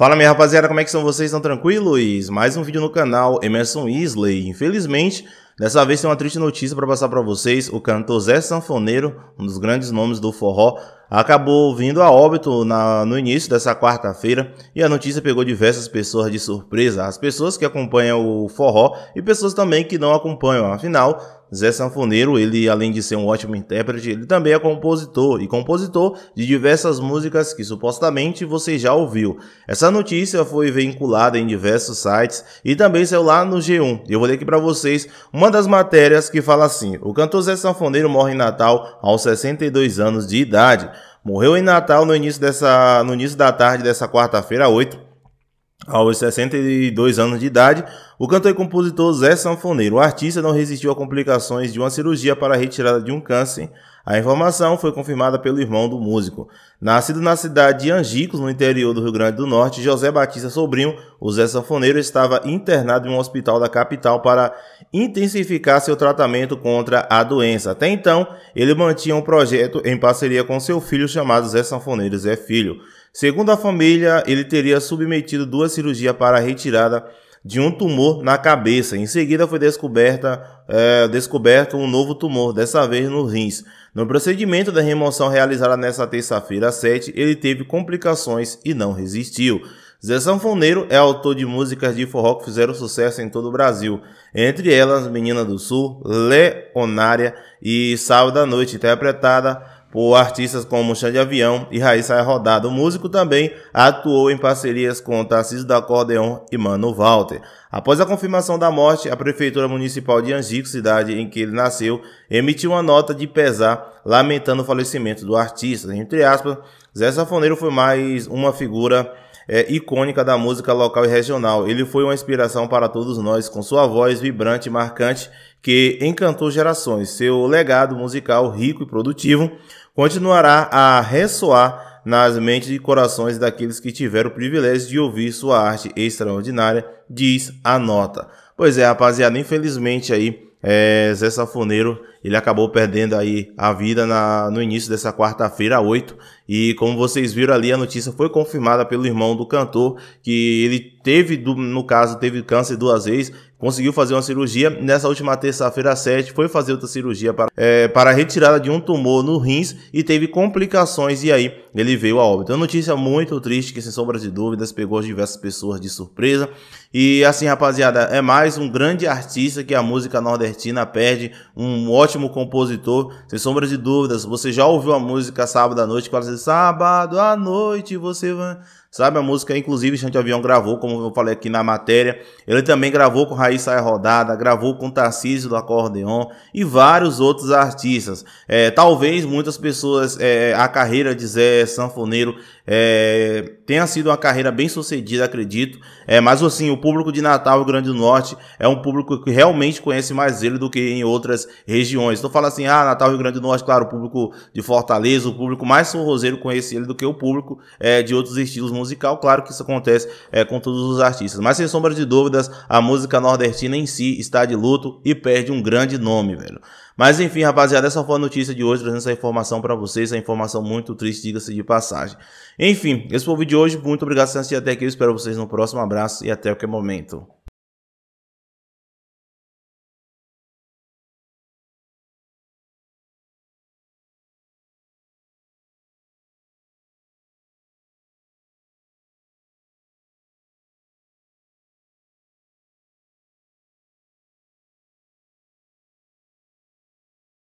Fala minha rapaziada, como é que são vocês? Estão tranquilos? Mais um vídeo no canal Emerson Isley. Infelizmente, dessa vez tem uma triste notícia para passar para vocês. O cantor Zé Sanfoneiro, um dos grandes nomes do forró, acabou vindo a óbito na, no início dessa quarta-feira e a notícia pegou diversas pessoas de surpresa. As pessoas que acompanham o forró e pessoas também que não acompanham. Afinal, Zé Sanfoneiro, ele além de ser um ótimo intérprete, ele também é compositor e compositor de diversas músicas que supostamente você já ouviu. Essa notícia foi veiculada em diversos sites e também saiu lá no G1. Eu vou ler aqui para vocês uma das matérias que fala assim: O cantor Zé Sanfoneiro morre em Natal aos 62 anos de idade. Morreu em Natal no início, dessa, no início da tarde dessa quarta-feira, 8 aos 62 anos de idade, o cantor e compositor Zé Sanfoneiro, o artista, não resistiu a complicações de uma cirurgia para a retirada de um câncer. A informação foi confirmada pelo irmão do músico. Nascido na cidade de Angicos, no interior do Rio Grande do Norte, José Batista Sobrinho, o Zé Sanfoneiro, estava internado em um hospital da capital para intensificar seu tratamento contra a doença. Até então, ele mantinha um projeto em parceria com seu filho chamado Zé Sanfoneiro Zé Filho. Segundo a família, ele teria submetido duas cirurgias para a retirada de um tumor na cabeça. Em seguida foi descoberta, é, descoberto um novo tumor, dessa vez no rins. No procedimento da remoção realizada nesta terça-feira 7, ele teve complicações e não resistiu. Zé Sanfoneiro é autor de músicas de forró que fizeram sucesso em todo o Brasil, entre elas Menina do Sul, Leonária e Sábado à Noite, interpretada por artistas como Xande Avião e Raíssa Rodada. O músico também atuou em parcerias com Tarcísio da Acordeon e Mano Walter. Após a confirmação da morte, a Prefeitura Municipal de Angico, cidade em que ele nasceu, emitiu uma nota de pesar lamentando o falecimento do artista. Entre aspas, Zé Safoneiro foi mais uma figura é, icônica da música local e regional. Ele foi uma inspiração para todos nós, com sua voz vibrante e marcante que encantou gerações. Seu legado musical rico e produtivo continuará a ressoar nas mentes e corações daqueles que tiveram o privilégio de ouvir sua arte extraordinária, diz a nota. Pois é, rapaziada, infelizmente aí é, Zé Safoneiro, ele acabou perdendo aí a vida na, no início dessa quarta-feira, 8, e como vocês viram ali, a notícia foi confirmada pelo irmão do cantor, que ele teve, no caso, teve câncer duas vezes, conseguiu fazer uma cirurgia. Nessa última terça-feira, 7, foi fazer outra cirurgia para, é, para retirada de um tumor no rins e teve complicações e aí ele veio a óbito. Então, é uma notícia muito triste que, sem sombra de dúvidas, pegou diversas pessoas de surpresa. E assim, rapaziada, é mais um grande artista que a música nordestina perde, um ótimo compositor. Sem sombra de dúvidas, você já ouviu a música Sábado à Noite, com sábado à noite você vai. Sabe a música, inclusive, Chante Avião gravou, como eu falei aqui na matéria. Ele também gravou com Raiz Saia Rodada, gravou com Tarcísio do Acordeon e vários outros artistas. É, talvez muitas pessoas, é, a carreira de Zé Sanfoneiro é, tenha sido uma carreira bem sucedida, acredito. É, mas assim, o público de Natal e Grande do Norte é um público que realmente conhece mais ele do que em outras regiões. Então fala assim, ah, Natal o Grande do Norte, claro, o público de Fortaleza, o público mais sorroseiro brasileiro conhece ele do que o público é, de outros estilos musical. Claro que isso acontece é, com todos os artistas. Mas sem sombra de dúvidas, a música nordestina em si está de luto e perde um grande nome, velho. Mas enfim, rapaziada, essa foi a notícia de hoje, trazendo essa informação para vocês, essa informação muito triste, diga-se de passagem. Enfim, esse foi o vídeo de hoje, muito obrigado por assistir até aqui, eu espero vocês no próximo, abraço e até qualquer momento.